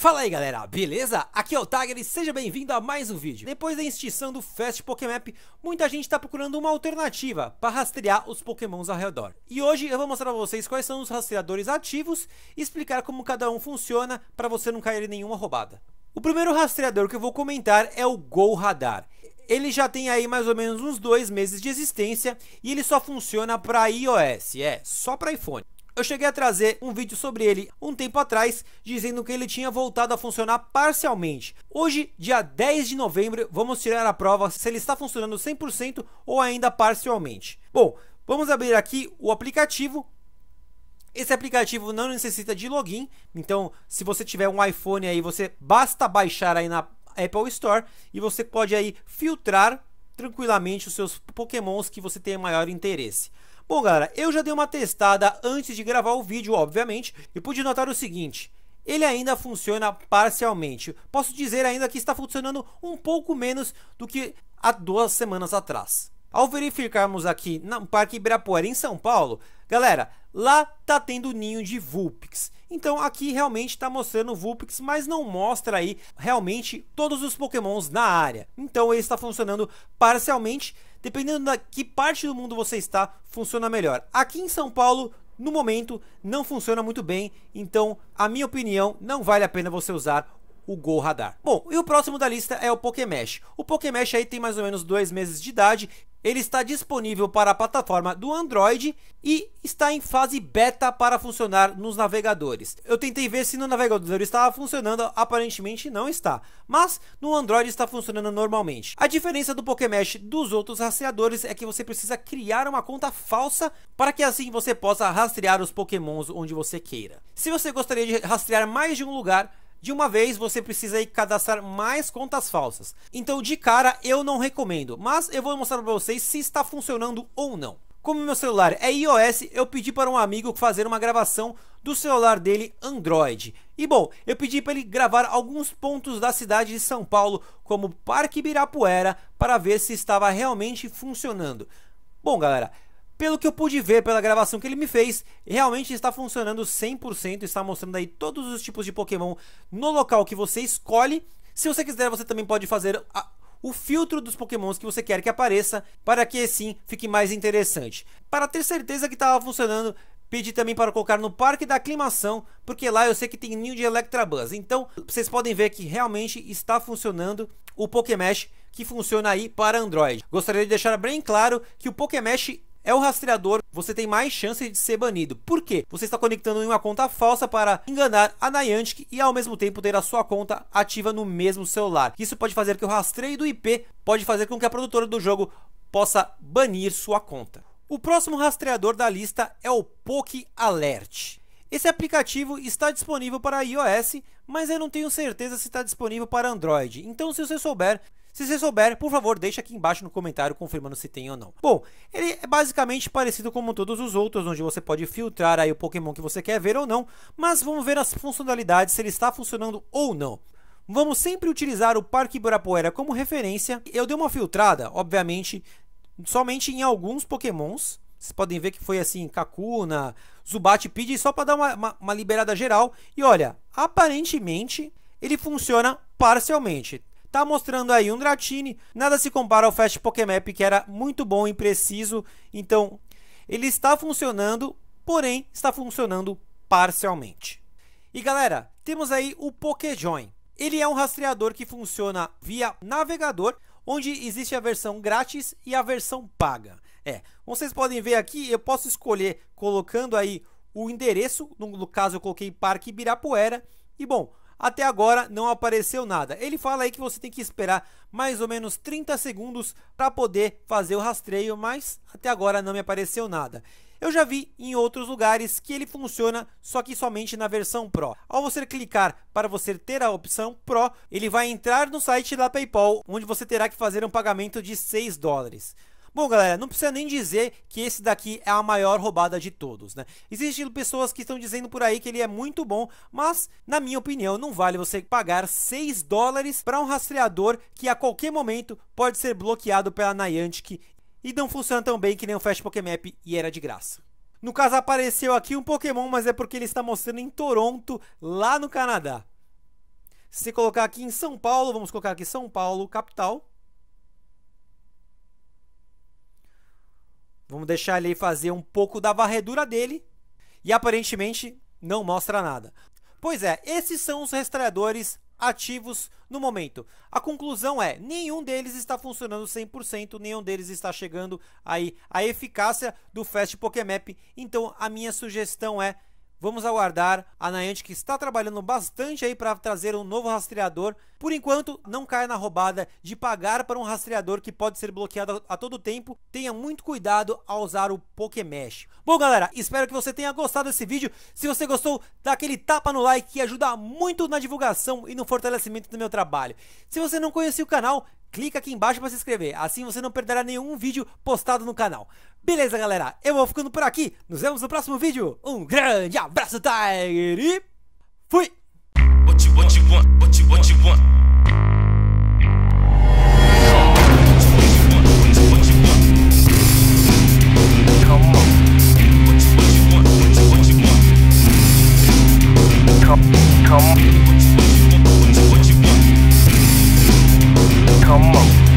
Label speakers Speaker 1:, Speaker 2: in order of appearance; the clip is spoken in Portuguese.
Speaker 1: Fala aí galera, beleza? Aqui é o Tiger e seja bem-vindo a mais um vídeo. Depois da extinção do Fast Pokémap, muita gente está procurando uma alternativa para rastrear os pokémons ao redor. E hoje eu vou mostrar para vocês quais são os rastreadores ativos e explicar como cada um funciona para você não cair em nenhuma roubada. O primeiro rastreador que eu vou comentar é o Go Radar. Ele já tem aí mais ou menos uns dois meses de existência e ele só funciona para iOS, é, só para iPhone. Eu cheguei a trazer um vídeo sobre ele um tempo atrás, dizendo que ele tinha voltado a funcionar parcialmente. Hoje, dia 10 de novembro, vamos tirar a prova se ele está funcionando 100% ou ainda parcialmente. Bom, vamos abrir aqui o aplicativo esse aplicativo não necessita de login, então se você tiver um iPhone aí, você basta baixar aí na Apple Store e você pode aí filtrar tranquilamente os seus pokémons que você tem maior interesse. Bom, galera, eu já dei uma testada antes de gravar o vídeo, obviamente, e pude notar o seguinte. Ele ainda funciona parcialmente. Posso dizer ainda que está funcionando um pouco menos do que há duas semanas atrás. Ao verificarmos aqui no Parque Ibirapuera, em São Paulo, galera, lá tá tendo ninho de Vulpix. Então aqui realmente está mostrando Vulpix, mas não mostra aí realmente todos os pokémons na área. Então ele está funcionando parcialmente, dependendo da que parte do mundo você está, funciona melhor. Aqui em São Paulo, no momento, não funciona muito bem, então, a minha opinião, não vale a pena você usar o Go Radar. Bom, e o próximo da lista é o Pokémesh. O Pokémesh aí tem mais ou menos dois meses de idade ele está disponível para a plataforma do Android e está em fase beta para funcionar nos navegadores. Eu tentei ver se no navegador estava funcionando, aparentemente não está, mas no Android está funcionando normalmente. A diferença do Pokémesh dos outros rastreadores é que você precisa criar uma conta falsa para que assim você possa rastrear os Pokémons onde você queira. Se você gostaria de rastrear mais de um lugar, de uma vez você precisa cadastrar mais contas falsas. Então de cara eu não recomendo, mas eu vou mostrar para vocês se está funcionando ou não. Como meu celular é iOS, eu pedi para um amigo fazer uma gravação do celular dele Android. E bom, eu pedi para ele gravar alguns pontos da cidade de São Paulo, como Parque Ibirapuera, para ver se estava realmente funcionando. Bom, galera, pelo que eu pude ver pela gravação que ele me fez, realmente está funcionando 100%, está mostrando aí todos os tipos de Pokémon no local que você escolhe. Se você quiser, você também pode fazer a, o filtro dos pokémons que você quer que apareça, para que assim fique mais interessante. Para ter certeza que estava funcionando, pedi também para colocar no parque da aclimação, porque lá eu sei que tem ninho de Electabuzz. Então, vocês podem ver que realmente está funcionando o Pokémesh que funciona aí para Android. Gostaria de deixar bem claro que o Pokémesh é o rastreador, você tem mais chance de ser banido. Por quê? Você está conectando em uma conta falsa para enganar a Niantic e ao mesmo tempo ter a sua conta ativa no mesmo celular. Isso pode fazer que o rastreio do IP pode fazer com que a produtora do jogo possa banir sua conta. O próximo rastreador da lista é o Poke Alert. Esse aplicativo está disponível para iOS, mas eu não tenho certeza se está disponível para Android. Então, se você souber, se você souber, por favor, deixa aqui embaixo no comentário confirmando se tem ou não. Bom, ele é basicamente parecido como todos os outros, onde você pode filtrar aí o Pokémon que você quer ver ou não, mas vamos ver as funcionalidades, se ele está funcionando ou não. Vamos sempre utilizar o Parque Ibirapuera como referência. Eu dei uma filtrada, obviamente, somente em alguns pokémons. Vocês podem ver que foi assim, Kakuna, Zubat, Pidgey, só para dar uma, uma, uma liberada geral. E olha, aparentemente ele funciona parcialmente tá mostrando aí um Dratini, nada se compara ao Fast Pokémap que era muito bom e preciso, então ele está funcionando, porém está funcionando parcialmente. E galera, temos aí o Pokéjoin. Ele é um rastreador que funciona via navegador, onde existe a versão grátis e a versão paga. É, como vocês podem ver aqui, eu posso escolher colocando aí o endereço, no caso eu coloquei Parque Ibirapuera, e bom, até agora não apareceu nada. Ele fala aí que você tem que esperar mais ou menos 30 segundos para poder fazer o rastreio, mas até agora não me apareceu nada. Eu já vi em outros lugares que ele funciona, só que somente na versão Pro. Ao você clicar para você ter a opção Pro, ele vai entrar no site da PayPal, onde você terá que fazer um pagamento de 6 dólares. Bom, galera, não precisa nem dizer que esse daqui é a maior roubada de todos, né? Existem pessoas que estão dizendo por aí que ele é muito bom, mas, na minha opinião, não vale você pagar 6 dólares para um rastreador que a qualquer momento pode ser bloqueado pela Niantic e não funciona tão bem que nem o Fast Pokémap e era de graça. No caso, apareceu aqui um Pokémon, mas é porque ele está mostrando em Toronto, lá no Canadá. Se você colocar aqui em São Paulo, vamos colocar aqui São Paulo, capital. Vamos deixar ele fazer um pouco da varredura dele. E aparentemente não mostra nada. Pois é, esses são os rastreadores ativos no momento. A conclusão é, nenhum deles está funcionando 100%, nenhum deles está chegando aí à eficácia do Fast Pokémap. Então a minha sugestão é Vamos aguardar a Niantic que está trabalhando bastante aí para trazer um novo rastreador. Por enquanto, não caia na roubada de pagar para um rastreador que pode ser bloqueado a todo tempo. Tenha muito cuidado ao usar o Pokémesh. Bom, galera, espero que você tenha gostado desse vídeo. Se você gostou, dá aquele tapa no like que ajuda muito na divulgação e no fortalecimento do meu trabalho. Se você não conhecia o canal, clica aqui embaixo para se inscrever, assim você não perderá nenhum vídeo postado no canal. Beleza, galera? Eu vou ficando por aqui, nos vemos no próximo vídeo. Um grande abraço, Tiger, e fui!